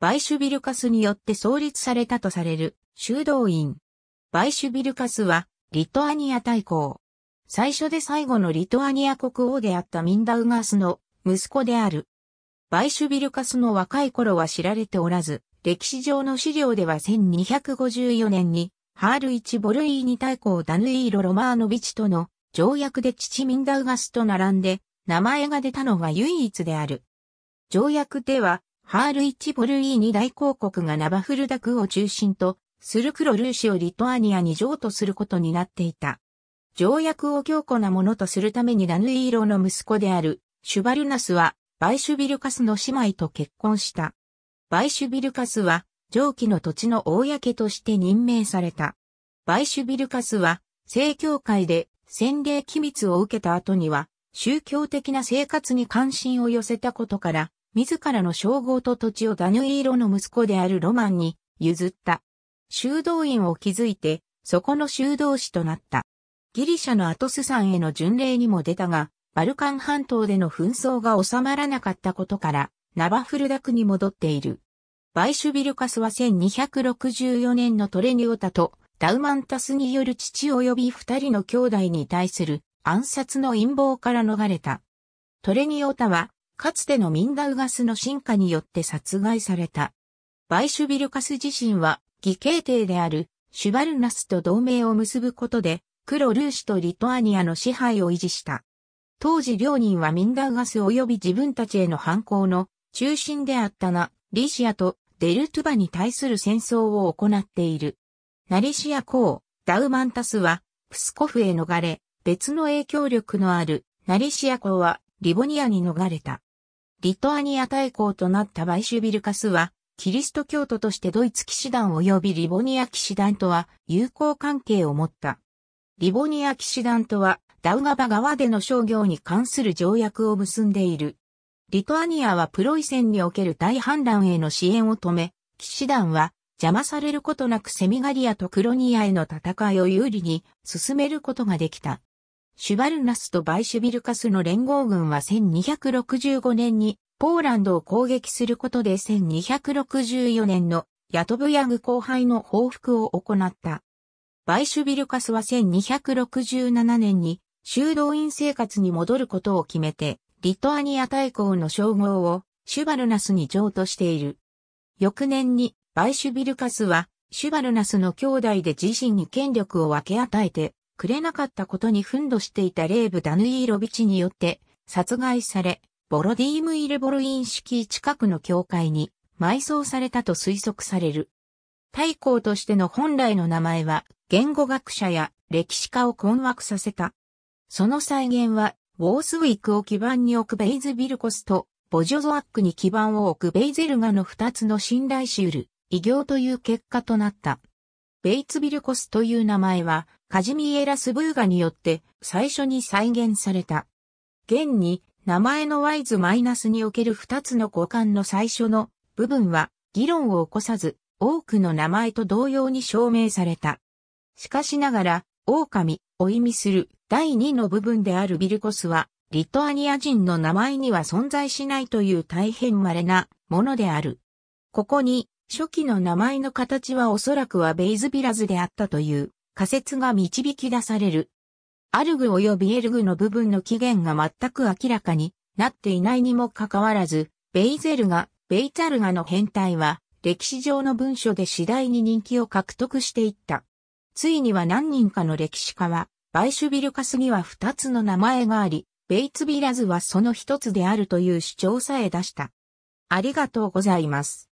バイシュビルカスによって創立されたとされる修道院。バイシュビルカスはリトアニア大公。最初で最後のリトアニア国王であったミンダウガースの息子である。バイシュビルカスの若い頃は知られておらず、歴史上の資料では1254年にハール1ボルイーニ大公ダヌイーロ・ロマーノビチとの条約で父ミンダウガスと並んで名前が出たのは唯一である。条約ではハール・イッチ・ボルイーニ大公国がナバフルダクを中心とスルクロ・ルーシをリトアニアに譲渡することになっていた。条約を強固なものとするためにラヌイーロの息子であるシュバルナスはバイシュビルカスの姉妹と結婚した。バイシュビルカスは上記の土地の公として任命された。バイシュビルカスは正教会で洗礼機密を受けた後には宗教的な生活に関心を寄せたことから自らの称号と土地をダヌイーロの息子であるロマンに譲った。修道院を築いて、そこの修道士となった。ギリシャのアトス山への巡礼にも出たが、バルカン半島での紛争が収まらなかったことから、ナバフルダクに戻っている。バイシュビルカスは1264年のトレニオタとダウマンタスによる父及び二人の兄弟に対する暗殺の陰謀から逃れた。トレニオタはかつてのミンダウガスの進化によって殺害された。バイシュビルカス自身は、義兄弟であるシュバルナスと同盟を結ぶことで、黒ルーシとリトアニアの支配を維持した。当時両人はミンダウガス及び自分たちへの反抗の中心であったが、リシアとデルトゥバに対する戦争を行っている。ナリシア公、ダウマンタスは、プスコフへ逃れ、別の影響力のあるナリシア公はリボニアに逃れた。リトアニア大公となったバイシュビルカスは、キリスト教徒としてドイツ騎士団及びリボニア騎士団とは友好関係を持った。リボニア騎士団とは、ダウガバ川での商業に関する条約を結んでいる。リトアニアはプロイセンにおける大反乱への支援を止め、騎士団は邪魔されることなくセミガリアとクロニアへの戦いを有利に進めることができた。シュバルナスとバイシュビルカスの連合軍は1265年にポーランドを攻撃することで1264年のヤトブヤグ後輩の報復を行った。バイシュビルカスは1267年に修道院生活に戻ることを決めて、リトアニア大公の称号をシュバルナスに譲渡している。翌年にバイシュビルカスはシュバルナスの兄弟で自身に権力を分け与えてくれなかったことに憤怒していたレーブ・ダヌイーロビチによって殺害され、ボロディームイルボルイン式近くの教会に埋葬されたと推測される。太公としての本来の名前は、言語学者や歴史家を困惑させた。その再現は、ウォースウィークを基盤に置くベイズビルコスと、ボジョゾアックに基盤を置くベイゼルガの二つの信頼しうる、異業という結果となった。ベイツビルコスという名前は、カジミエラ・スブーガによって最初に再現された。現に、名前のワイズマイナスにおける2つの交換の最初の部分は、議論を起こさず、多くの名前と同様に証明された。しかしながら、狼を意味する第2の部分であるビルコスは、リトアニア人の名前には存在しないという大変稀なものである。ここに初期の名前の形はおそらくはベイズビラズであったという仮説が導き出される。アルグ及びエルグの部分の起源が全く明らかになっていないにもかかわらず、ベイゼルガ、ベイツァルガの変態は歴史上の文書で次第に人気を獲得していった。ついには何人かの歴史家は、バイシュビルカスには二つの名前があり、ベイツビラズはその一つであるという主張さえ出した。ありがとうございます。